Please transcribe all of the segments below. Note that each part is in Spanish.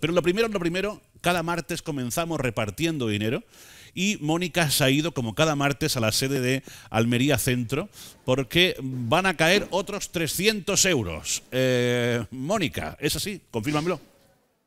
Pero lo primero, lo primero, cada martes comenzamos repartiendo dinero y Mónica se ha ido como cada martes a la sede de Almería Centro porque van a caer otros 300 euros. Eh, Mónica, ¿es así? Confírmamelo.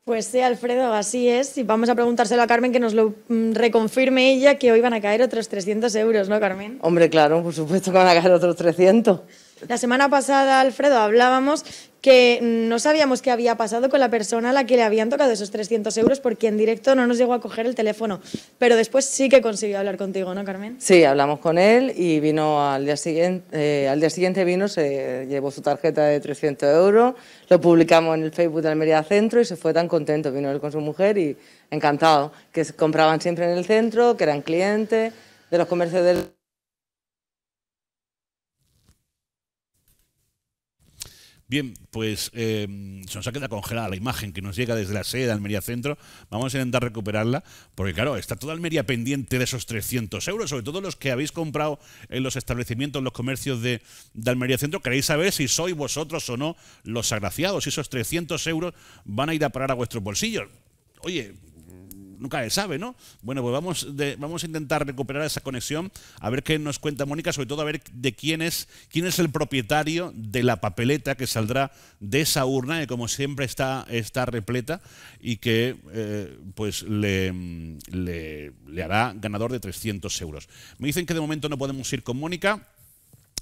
Pues sí, Alfredo, así es. Y vamos a preguntárselo a Carmen que nos lo mm, reconfirme ella que hoy van a caer otros 300 euros, ¿no, Carmen? Hombre, claro, por supuesto que van a caer otros 300. La semana pasada, Alfredo, hablábamos que no sabíamos qué había pasado con la persona a la que le habían tocado esos 300 euros porque en directo no nos llegó a coger el teléfono. Pero después sí que consiguió hablar contigo, ¿no, Carmen? Sí, hablamos con él y vino al día siguiente, eh, al día siguiente vino, se llevó su tarjeta de 300 euros, lo publicamos en el Facebook de Almería Centro y se fue tan contento. Vino él con su mujer y encantado, que compraban siempre en el centro, que eran clientes de los comercios del Bien, pues em, se nos ha quedado congelada la imagen que nos llega desde la sede de Almería Centro. Vamos a intentar recuperarla, porque claro, está toda Almería pendiente de esos 300 euros, sobre todo los que habéis comprado en los establecimientos, en los comercios de, de Almería Centro. Queréis saber si sois vosotros o no los agraciados, si esos 300 euros van a ir a parar a vuestros bolsillos. Oye, nunca se sabe, ¿no? Bueno, pues vamos, vamos a intentar recuperar esa conexión, a ver qué nos cuenta Mónica, sobre todo a ver de quién es, quién es el propietario de la papeleta que saldrá de esa urna, que como siempre está, está repleta y que eh, pues le, le, le hará ganador de 300 euros. Me dicen que de momento no podemos ir con Mónica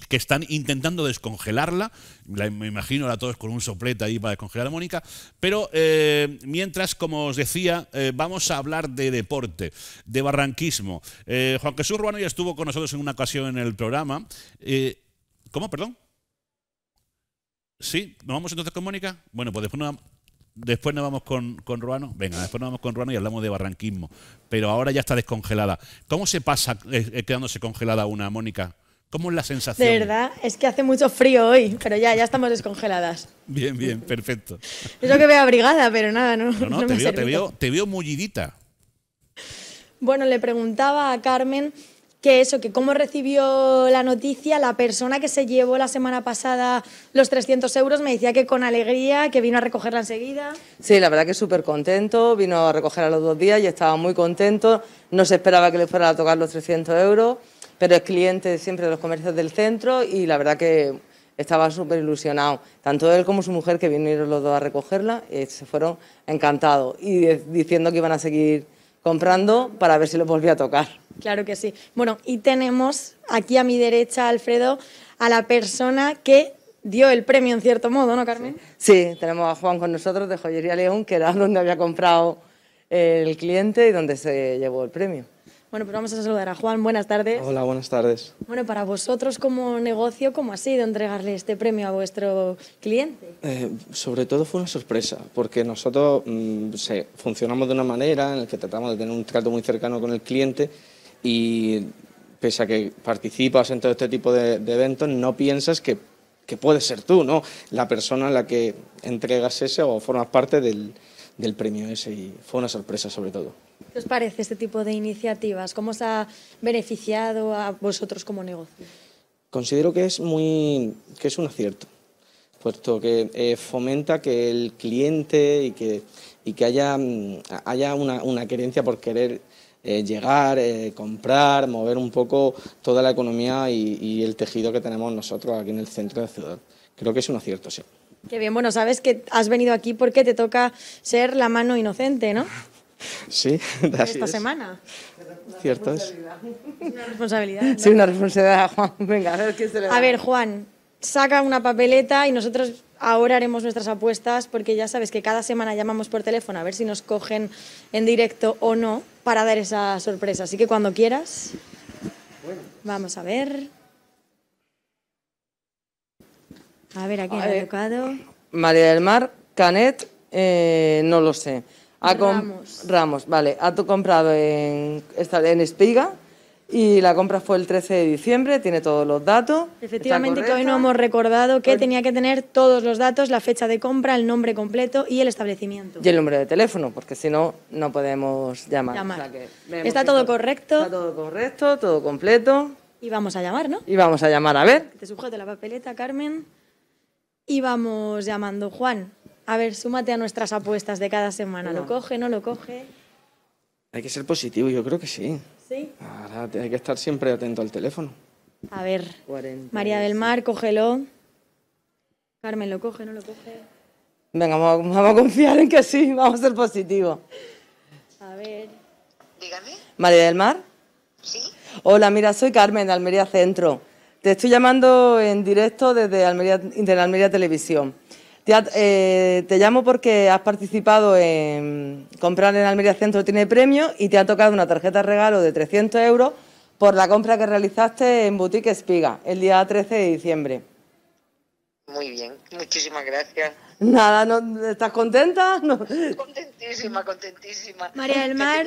que están intentando descongelarla. me imagino a todos con un soplete ahí para descongelar a Mónica. Pero eh, mientras, como os decía, eh, vamos a hablar de deporte, de barranquismo. Eh, Juan Jesús Ruano ya estuvo con nosotros en una ocasión en el programa. ¿Cómo? Perdón. ¿Sí? ¿Nos vamos entonces con Mónica? Bueno, pues después nos vamos... con, con Ruano. Venga, después nos vamos con Ruano y hablamos de barranquismo. Pero ahora ya está descongelada. ¿Cómo se pasa quedándose congelada una, Mónica? ¿Cómo es la sensación? De verdad, es que hace mucho frío hoy, pero ya, ya estamos descongeladas. Bien, bien, perfecto. Es lo que veo abrigada, pero nada, no. No, no, no te, veo, te, te veo mullidita. Bueno, le preguntaba a Carmen que eso, que cómo recibió la noticia la persona que se llevó la semana pasada los 300 euros, me decía que con alegría, que vino a recogerla enseguida. Sí, la verdad que súper contento, vino a recogerla los dos días y estaba muy contento, no se esperaba que le fuera a tocar los 300 euros pero es cliente siempre de los comercios del centro y la verdad que estaba súper ilusionado, tanto él como su mujer que vinieron los dos a recogerla, eh, se fueron encantados y diciendo que iban a seguir comprando para ver si lo volvía a tocar. Claro que sí. Bueno, y tenemos aquí a mi derecha, Alfredo, a la persona que dio el premio en cierto modo, ¿no, Carmen? sí tenemos a Juan con nosotros de Joyería León, que era donde había comprado el cliente y donde se llevó el premio. Bueno, pues vamos a saludar a Juan. Buenas tardes. Hola, buenas tardes. Bueno, para vosotros como negocio, ¿cómo ha sido entregarle este premio a vuestro cliente? Eh, sobre todo fue una sorpresa, porque nosotros mm, funcionamos de una manera en la que tratamos de tener un trato muy cercano con el cliente y pese a que participas en todo este tipo de, eventos, no piensas que, que puedes ser tú, ¿no? La persona a la que entregas ese o formas parte del, del premio ese y fue una sorpresa sobre todo. ¿Qué os parece este tipo de iniciativas? ¿Cómo os ha beneficiado a vosotros como negocio? Considero que es, muy, que es un acierto, puesto que eh, fomenta que el cliente y que, y que haya, mm, haya una, una querencia por querer eh, llegar, eh, comprar, mover un poco toda la economía y, y el tejido que tenemos nosotros aquí en el centro de la ciudad. Creo que es un acierto, sí. Qué bien, bueno, sabes que has venido aquí porque te toca ser la mano inocente, ¿no? Sí, Esta semana. Cierto es. Una responsabilidad. Sí, una responsabilidad, Juan. Venga, a ver qué se le da. A ver, Juan, saca una papeleta y nosotros ahora haremos nuestras apuestas porque ya sabes que cada semana llamamos por teléfono a ver si nos cogen en directo o no para dar esa sorpresa. Así que cuando quieras. Bueno. Vamos a ver. A ver, aquí quién ha tocado? María del Mar, Canet, eh, no lo sé. Ramos. Ramos, vale. Ha comprado en, en Espiga y la compra fue el 13 de diciembre, tiene todos los datos. Efectivamente, que hoy no hemos recordado que tenía que tener todos los datos, la fecha de compra, el nombre completo y el establecimiento. Y el número de teléfono, porque si no, no podemos llamar. está todo correcto. Está todo correcto, todo completo. Y vamos a llamar, ¿no? Y vamos a llamar, a ver. te sujeto la papeleta, Carmen. Y vamos llamando, Juan, a ver, súmate a nuestras apuestas de cada semana. ¿Lo coge, no lo coge? Hay que ser positivo, yo creo que sí. ¿Sí? Ahora hay que estar siempre atento al teléfono. A ver, María del Mar, cógelo. Carmen, ¿lo coge, no lo coge? Venga, vamos, a confiar en que sí, vamos a ser positivos. A ver. Dígame. María del Mar. Sí. Hola, mira, soy Carmen de Almería Centro. Te estoy llamando en directo desde Almería, Televisión. Eh, te, llamo porque has participado en comprar en Almería Centro tiene premio y te ha tocado una tarjeta regalo de 300 euros por la compra que realizaste en Boutique Espiga el día 13 de diciembre. Muy bien, muchísimas gracias. Nada, ¿no, ¿estás contenta? Contentísima, contentísima. María del Mar.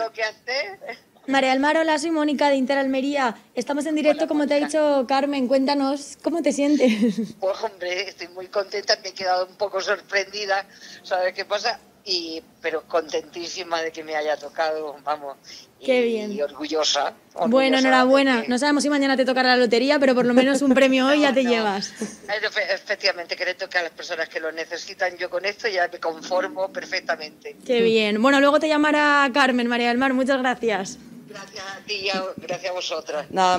María Almar, hola, soy Mónica de Interalmería. Estamos en directo, como te ha dicho Carmen. Cuéntanos, ¿cómo te sientes? Pues hombre, estoy muy contenta, me he quedado un poco sorprendida, ¿sabes qué pasa? pero contentísima de que me haya tocado, vamos. Qué bien. Y orgullosa, Bueno, enhorabuena. No sabemos si mañana te tocará la lotería, pero por lo menos un premio hoy ya te llevas. Efectivamente, que a las personas que lo necesitan. Yo con esto ya me conformo perfectamente. Qué bien. Bueno, luego te llamará Carmen, María del Muchas gracias. Gracias a ti gracias a vosotras. Nada,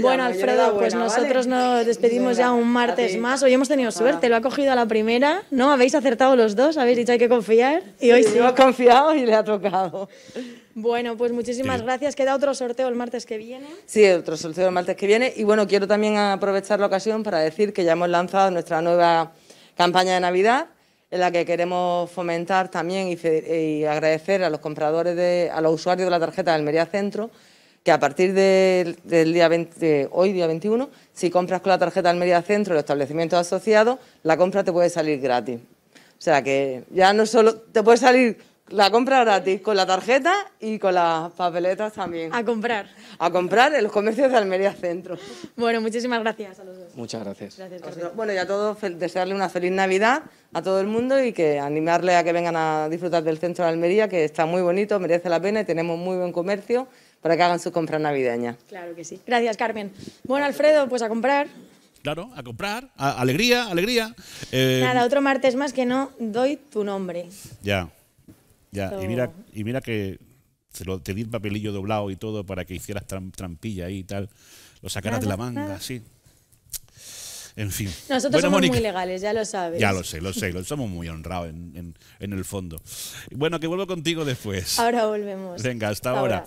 Bueno, Alfredo, pues nosotros nos despedimos ya un martes más. Hoy hemos tenido suerte, lo ha cogido a la primera, ¿no? Habéis acertado los dos, habéis dicho hay que confiar. Y sí, hoy sí. Hemos confiado y le ha tocado. Bueno, pues muchísimas gracias. Queda otro sorteo el martes que viene. Sí, otro sorteo el martes que viene. Y bueno, quiero también aprovechar la ocasión para decir que ya hemos lanzado nuestra nueva campaña de Navidad en la que queremos fomentar también y, agradecer a los compradores, de, a los usuarios de la tarjeta del Almería Centro, que a partir del día hoy, día 21, si compras con la tarjeta del Almería Centro, los establecimientos asociados, la compra te puede salir gratis. O sea que ya no solo te puede salir la compra gratis, con la tarjeta y con las papeletas también. A comprar. A comprar en los comercios de Almería Centro. Bueno, muchísimas gracias a los dos. Muchas gracias. gracias bueno, y a todos desearle una feliz Navidad a todo el mundo y que animarle a que vengan a disfrutar del centro de Almería, que está muy bonito, merece la pena y tenemos muy buen comercio para que hagan sus compras navideñas. Claro que sí. Gracias, Carmen. Bueno, Alfredo, pues a comprar. Claro, a comprar. alegría, alegría. Eh, Nada, otro martes más que no doy tu nombre. Ya. Ya, y, mira, y mira que te, lo, te di el papelillo doblado y todo para que hicieras trampilla ahí y tal. Lo sacaras de la manga, sí. En fin. Nosotros somos muy legales, ya lo sabes. Ya lo sé, lo sé, lo somos muy honrados en, el fondo. Bueno, que vuelvo contigo después. Ahora volvemos. Venga, hasta, ahora.